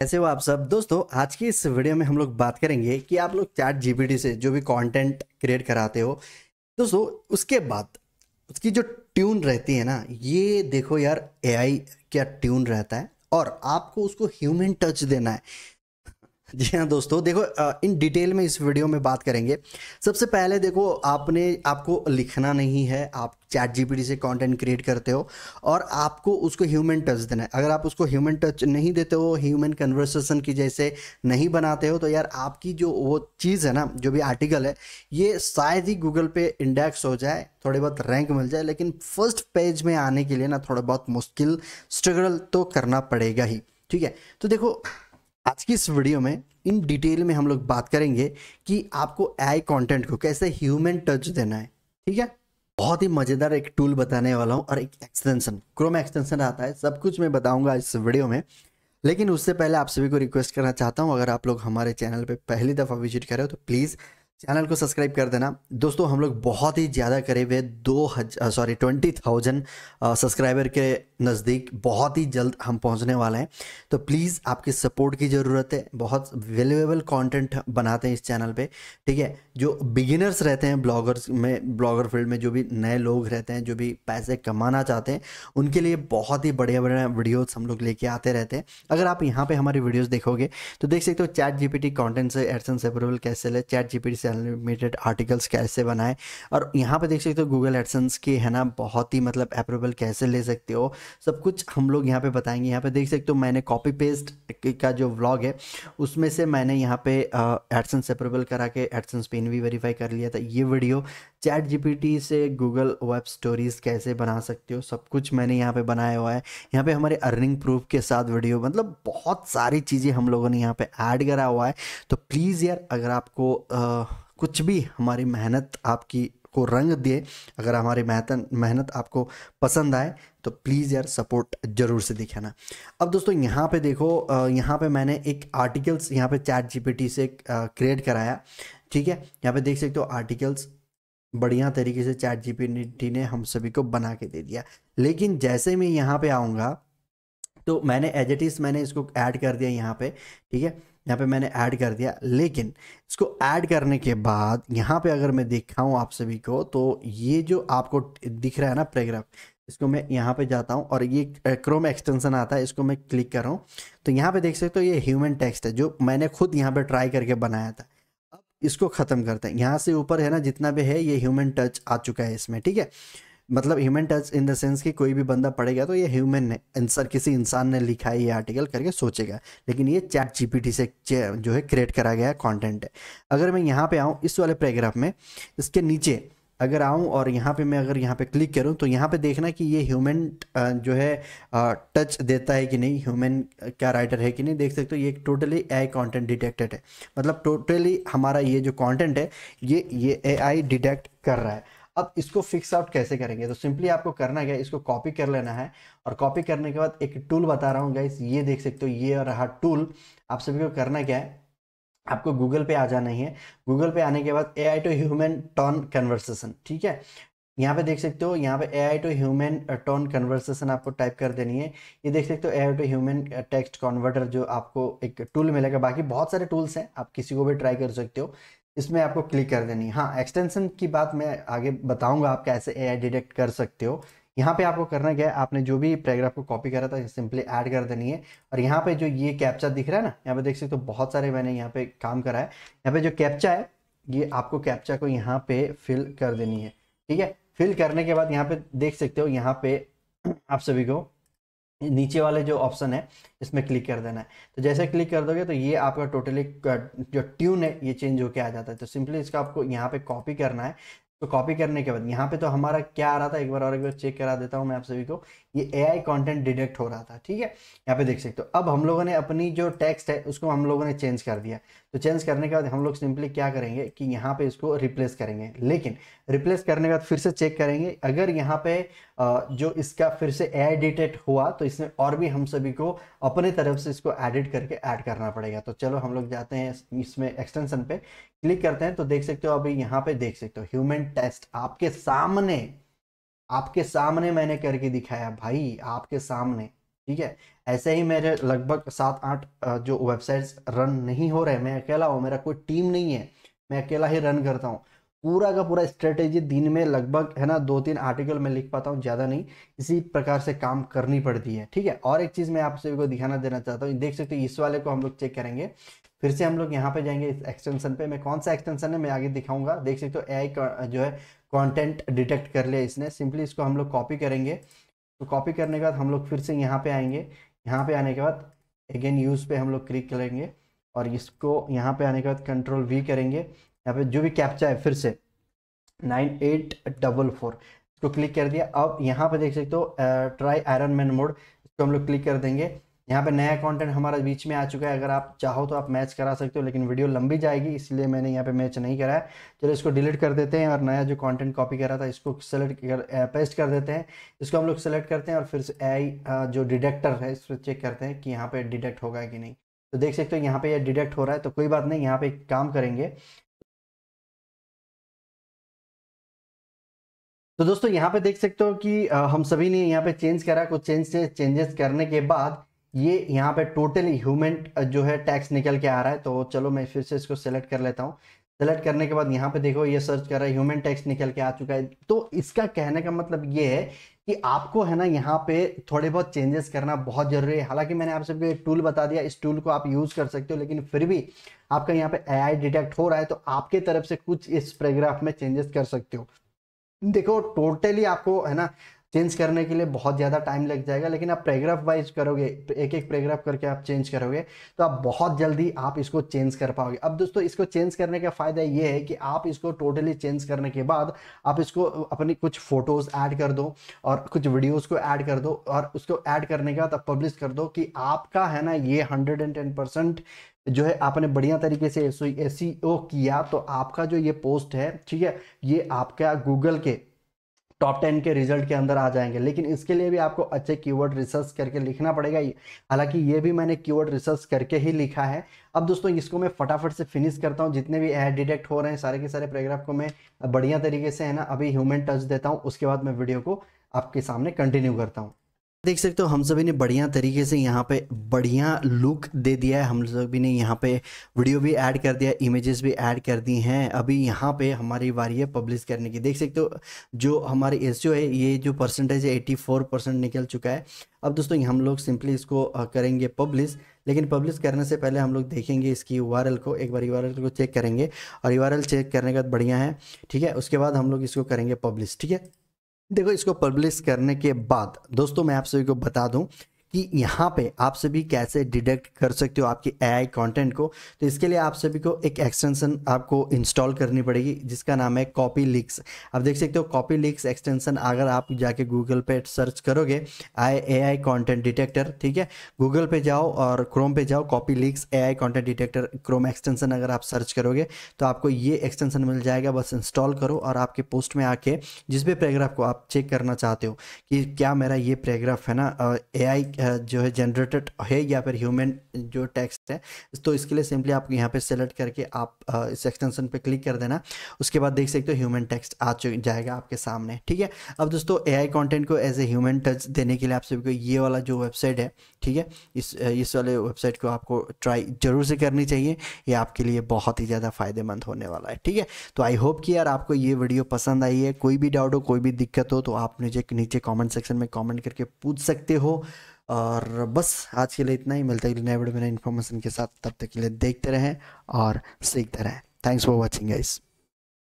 कैसे हो आप सब दोस्तों आज की इस वीडियो में हम लोग बात करेंगे कि आप लोग चैट जीपीटी से जो भी कंटेंट क्रिएट कराते हो दोस्तों उसके बाद उसकी जो ट्यून रहती है ना ये देखो यार एआई क्या ट्यून रहता है और आपको उसको ह्यूमन टच देना है जी हाँ दोस्तों देखो इन डिटेल में इस वीडियो में बात करेंगे सबसे पहले देखो आपने आपको लिखना नहीं है आप चैट जीपीटी से कंटेंट क्रिएट करते हो और आपको उसको ह्यूमन टच देना है अगर आप उसको ह्यूमन टच नहीं देते हो ह्यूमन कन्वर्सेशन की जैसे नहीं बनाते हो तो यार आपकी जो वो चीज़ है ना जो भी आर्टिकल है ये शायद ही गूगल पे इंडेक्स हो जाए थोड़े बहुत रैंक मिल जाए लेकिन फर्स्ट पेज में आने के लिए ना थोड़ा बहुत मुश्किल स्ट्रगल तो करना पड़ेगा ही ठीक है तो देखो आज की इस वीडियो में इन डिटेल में हम लोग बात करेंगे कि आपको एआई कंटेंट को कैसे ह्यूमन टच देना है ठीक है बहुत ही मज़ेदार एक टूल बताने वाला हूँ और एक एक्सटेंशन क्रोम एक्सटेंशन आता है सब कुछ मैं बताऊंगा इस वीडियो में लेकिन उससे पहले आप सभी को रिक्वेस्ट करना चाहता हूँ अगर आप लोग हमारे चैनल पर पहली दफ़ा विजिट करें तो प्लीज़ चैनल को सब्सक्राइब कर देना दोस्तों हम लोग बहुत ही ज़्यादा करीब है दो हजार सॉरी ट्वेंटी थाउजेंड सब्सक्राइबर के नज़दीक बहुत ही जल्द हम पहुंचने वाले हैं तो प्लीज़ आपकी सपोर्ट की ज़रूरत है बहुत वेल्युएबल कंटेंट बनाते हैं इस चैनल पे ठीक है जो बिगिनर्स रहते हैं ब्लॉगर्स में ब्लॉगर फील्ड में जो भी नए लोग रहते हैं जो भी पैसे कमाना चाहते हैं उनके लिए बहुत ही बढ़िया बढ़िया वीडियोज़ हम लोग लेके आते रहते हैं अगर आप यहाँ पर हमारी वीडियोज़ देखोगे तो देख सकते हो चैट जी पी से एडसन सेपरेबल कैसे ले चैट जी से से अनलिमिटेड आर्टिकल्स कैसे बनाए और यहाँ पर देख सकते हो गूगल एडसन्स के है ना बहुत ही मतलब अप्रूवल कैसे ले सकते हो सब कुछ हम लोग यहाँ पे बताएंगे यहाँ पे देख सकते हो मैंने कॉपी पेस्ट का जो व्लॉग है उसमें से मैंने यहाँ पे एडसन्स अप्रूवल करा के एडसन्स पिन भी वेरीफाई कर लिया था ये वीडियो चैट जीपीटी से गूगल वेब स्टोरीज़ कैसे बना सकते हो सब कुछ मैंने यहाँ पे बनाया हुआ है यहाँ पे हमारे अर्निंग प्रूफ के साथ वीडियो मतलब बहुत सारी चीज़ें हम लोगों ने यहाँ पे ऐड करा हुआ है तो प्लीज़ यार अगर आपको आ, कुछ भी हमारी मेहनत आपकी को रंग दे अगर हमारी मेहनत मेहनत आपको पसंद आए तो प्लीज़ यार सपोर्ट ज़रूर से दिखाना अब दोस्तों यहाँ पे देखो यहाँ पे मैंने एक आर्टिकल्स यहाँ पे चैट जीपीटी से क्रिएट कराया ठीक है यहाँ पे देख सकते हो आर्टिकल्स बढ़िया तरीके से चैट जीपीटी ने हम सभी को बना के दे दिया लेकिन जैसे मैं यहाँ पे आऊँगा तो मैंने एज इट इज़ मैंने इसको ऐड कर दिया यहाँ पे ठीक है यहाँ पे मैंने ऐड कर दिया लेकिन इसको ऐड करने के बाद यहाँ पे अगर मैं दिखाऊँ आप सभी को तो ये जो आपको दिख रहा है ना पैराग्राफ इसको मैं यहाँ पे जाता हूँ और ये क्रोम एक्सटेंशन आता है इसको मैं क्लिक कर रहा हूँ तो यहाँ पे देख सकते हो तो ये ह्यूमन टेक्स्ट है जो मैंने खुद यहाँ पे ट्राई करके बनाया था इसको ख़त्म करते हैं यहाँ से ऊपर है ना जितना भी है ये ह्यूमन टच आ चुका है इसमें ठीक है मतलब human touch in the sense कि कोई भी बंदा पढ़ेगा तो ये ह्यूमन है आंसर किसी इंसान ने लिखा है ये आर्टिकल करके सोचेगा लेकिन ये चैट जीपीटी से जो है क्रिएट करा गया कंटेंट है अगर मैं यहाँ पे आऊँ इस वाले पैराग्राफ में इसके नीचे अगर आऊँ और यहाँ पे मैं अगर यहाँ पे क्लिक करूँ तो यहाँ पे देखना कि ये ह्यूमन जो है टच देता है कि नहीं ह्यूमन क्या राइटर है कि नहीं देख सकते हो ये टोटली एआई कंटेंट डिटेक्टेड है मतलब टोटली हमारा ये जो कंटेंट है ये ये एआई डिटेक्ट कर रहा है अब इसको फिक्स आउट कैसे करेंगे तो सिंपली आपको करना क्या इसको कॉपी कर लेना है और कॉपी करने के बाद एक टूल बता रहा हूँ गाइस ये देख सकते हो ये रहा टूल आप सभी को करना क्या है आपको गूगल पे आ जाना ही है गूगल पे आने के बाद A I to human turn conversation ठीक है यहाँ पे देख सकते हो यहाँ पे A I to human turn conversation आपको टाइप कर देनी है ये देख सकते हो A I to human text converter जो आपको एक टूल मिलेगा बाकी बहुत सारे टूल्स हैं आप किसी को भी ट्राई कर सकते हो इसमें आपको क्लिक कर देनी है हाँ एक्सटेंशन की बात मैं आगे बताऊंगा आप कैसे ए आई डिटेक्ट कर सकते हो यहाँ पे आपको करना क्या है आपने जो भी पैराग्राफ को कॉपी करा था सिंपली ऐड कर देनी है और यहाँ पे जो ये कैप्चा दिख रहा है ना यहाँ पे देख सकते हो तो बहुत सारे मैंने यहाँ पे काम करा है यहाँ पे जो कैप्चा है ये आपको कैप्चा को यहाँ पे फिल कर देनी है ठीक है फिल करने के बाद यहाँ पे देख सकते हो यहाँ पे आप सभी को नीचे वाले जो ऑप्शन है इसमें क्लिक कर देना है तो जैसे क्लिक कर दोगे तो ये आपका टोटली जो ट्यून है ये चेंज होके आ जाता है तो सिंपली इसका आपको यहाँ पे कॉपी करना है तो कॉपी करने के बाद यहाँ पे तो हमारा क्या आ रहा था एक बार और एक बार चेक करा देता हूँ मैं आप सभी को ये ए आई कॉन्टेंट डिडक्ट हो रहा था ठीक है यहाँ पे देख सकते हो अब हम लोगों ने अपनी जो टेक्स्ट है उसको हम लोगों ने चेंज कर दिया तो चेंज करने के बाद हम लोग सिंपली क्या करेंगे कि यहाँ पे इसको रिप्लेस करेंगे लेकिन रिप्लेस करने के बाद फिर से चेक करेंगे अगर यहाँ पे जो इसका फिर से ए आई डिटेक्ट हुआ तो इसमें और भी हम सभी को अपने तरफ से इसको एडिट करके ऐड करना पड़ेगा तो चलो हम लोग जाते हैं इसमें एक्सटेंशन पे क्लिक करते हैं तो देख सकते हो अभी यहाँ पे देख सकते हो ह्यूमन टेस्ट आपके सामने आपके सामने मैंने करके दिखाया भाई आपके सामने ठीक है ऐसे ही मेरे लगभग सात आठ जो वेबसाइट्स रन नहीं हो रहे मैं अकेला हूँ मेरा कोई टीम नहीं है मैं अकेला ही रन करता हूँ पूरा का पूरा स्ट्रेटेजी दिन में लगभग है ना दो तीन आर्टिकल में लिख पाता हूँ ज़्यादा नहीं इसी प्रकार से काम करनी पड़ती है ठीक है और एक चीज़ मैं आप सभी को दिखाना देना चाहता हूँ देख सकते हो इस वाले को हम लोग चेक करेंगे फिर से हम लोग यहाँ पे जाएंगे इस एक्सटेंशन पे मैं कौन सा एक्सटेंशन है मैं आगे दिखाऊंगा देख सकते हो ए जो है कंटेंट डिटेक्ट कर लिया इसने सिंपली इसको हम लोग कॉपी करेंगे तो कॉपी करने के बाद हम लोग फिर से यहाँ पे आएंगे यहाँ पे आने के बाद अगेन यूज़ पे हम लोग क्लिक करेंगे और इसको यहाँ पे आने के बाद कंट्रोल वी करेंगे यहाँ पे जो भी कैप्चा है फिर से नाइन एट डबल फोर इसको क्लिक कर दिया अब यहाँ पे देख सकते हो ट्राई आयरन मैन मोड इसको हम लोग क्लिक कर देंगे यहाँ पे नया कंटेंट हमारा बीच में आ चुका है अगर आप चाहो तो आप मैच करा सकते हो लेकिन वीडियो लंबी जाएगी इसलिए मैंने यहाँ पे मैच नहीं कराया चलो इसको डिलीट कर देते हैं और नया जो कंटेंट कॉपी करा था इसको सेलेक्ट कर पेस्ट कर देते हैं इसको हम लोग सेलेक्ट करते हैं और फिर आई जो डिडेक्टर है इस पर चेक करते हैं कि यहाँ पर डिडेक्ट होगा कि नहीं तो देख सकते हो यहाँ पर यह डिडेक्ट हो रहा है तो कोई बात नहीं यहाँ पर काम करेंगे तो दोस्तों यहाँ पे देख सकते हो कि हम सभी ने यहाँ पे चेंज करा कुछ चेंज चेंजेस करने के बाद ये यहाँ पे टोटल ह्यूमन जो है टैक्स निकल के आ रहा है तो चलो मैं फिर से इसको सेलेक्ट कर लेता हूँ सेलेक्ट करने के बाद यहाँ पे देखो ये सर्च कर रहा है ह्यूमन टैक्स निकल के आ चुका है तो इसका कहने का मतलब ये है कि आपको है ना यहाँ पे थोड़े बहुत चेंजेस करना बहुत जरूरी है हालांकि मैंने आप सबको एक टूल बता दिया इस टूल को आप यूज़ कर सकते हो लेकिन फिर भी आपका यहाँ पे आई डिटेक्ट हो रहा है तो आपके तरफ से कुछ इस पैराग्राफ में चेंजेस कर सकते हो देखो टोटली आपको है ना चेंज करने के लिए बहुत ज़्यादा टाइम लग जाएगा लेकिन आप पैराग्राफ वाइज करोगे एक एक पैराग्राफ करके आप चेंज करोगे तो आप बहुत जल्दी आप इसको चेंज कर पाओगे अब दोस्तों इसको चेंज करने का फ़ायदा ये है कि आप इसको टोटली चेंज करने के बाद आप इसको अपनी कुछ फ़ोटोज़ ऐड कर दो और कुछ वीडियोज़ को ऐड कर दो और उसको ऐड करने के बाद आप पब्लिश कर दो कि आपका है ना ये हंड्रेड एंड टेन परसेंट जो है आपने बढ़िया तरीके से एस किया तो आपका जो ये पोस्ट है ठीक है ये आपका गूगल के टॉप टेन के रिजल्ट के अंदर आ जाएंगे लेकिन इसके लिए भी आपको अच्छे कीवर्ड रिसर्च करके लिखना पड़ेगा हालांकि ये भी मैंने कीवर्ड रिसर्च करके ही लिखा है अब दोस्तों इसको मैं फटाफट से फिनिश करता हूँ जितने भी एड डिटेक्ट हो रहे हैं सारे के सारे पैराग्राफ को मैं बढ़िया तरीके से है ना अभी ह्यूमन टच देता हूँ उसके बाद मैं वीडियो को आपके सामने कंटिन्यू करता हूँ देख सकते हो हम सभी ने बढ़िया तरीके से यहाँ पे बढ़िया लुक दे दिया है हम सभी ने यहाँ पे वीडियो भी ऐड कर दिया इमेजेस भी ऐड कर दी हैं अभी यहाँ पे हमारी बारी है पब्लिश करने की देख सकते हो जो हमारी एस है ये जो परसेंटेज है एट्टी फोर परसेंट निकल चुका है अब दोस्तों हम लोग सिंपली इसको करेंगे पब्लिश लेकिन पब्लिश करने से पहले हम लोग देखेंगे इसकी यू को एक बार यू को चेक करेंगे और यू चेक करने के बाद बढ़िया है ठीक है उसके बाद हम लोग इसको करेंगे पब्लिश ठीक है देखो इसको पब्लिश करने के बाद दोस्तों मैं आप सभी को बता दूं कि यहाँ पे आप सभी कैसे डिटेक्ट कर सकते हो आपकी एआई कंटेंट को तो इसके लिए आप सभी को एक एक्सटेंशन आपको इंस्टॉल करनी पड़ेगी जिसका नाम है कॉपी लिक्स आप देख सकते हो कॉपी लिक्स एक्सटेंशन अगर आप जाके गूगल पे सर्च करोगे आई ए आई कॉन्टेंट डिटेक्टर ठीक है गूगल पे जाओ और क्रोम पे जाओ copy leaks A I content detector Chrome extension अगर आप सर्च करोगे तो आपको ये एक्सटेंशन मिल जाएगा बस इंस्टॉल करो और आपके पोस्ट में आके जिस भी पैराग्राफ को आप चेक करना चाहते हो कि क्या मेरा ये पैराग्राफ है ना ए आई जो है जनरेटेड है या फिर ह्यूमन जो टेक्स्ट है तो इसके लिए सिंपली आप यहाँ पे सेलेक्ट करके आप इस एक्सटेंशन पे क्लिक कर देना उसके बाद देख सकते हो ह्यूमन टेक्स्ट आ जाएगा आपके सामने ठीक है अब दोस्तों ए आई कॉन्टेंट को एज ए ह्यूमन टच देने के लिए आप सभी को ये वाला जो वेबसाइट है ठीक है इस इस वाले वेबसाइट को आपको ट्राई जरूर से करनी चाहिए ये आपके लिए बहुत ही ज़्यादा फ़ायदेमंद होने वाला है ठीक है तो आई होप कि यार आपको ये वीडियो पसंद आई है कोई भी डाउट हो कोई भी दिक्कत हो तो आप मुझे नीचे कमेंट सेक्शन में कमेंट करके पूछ सकते हो और बस आज के लिए इतना ही मिलता है नए वीडियो में इन्फॉर्मेशन के साथ तब तक के लिए देखते रहें और सीखते रहें थैंक्स फॉर वॉचिंग गाइस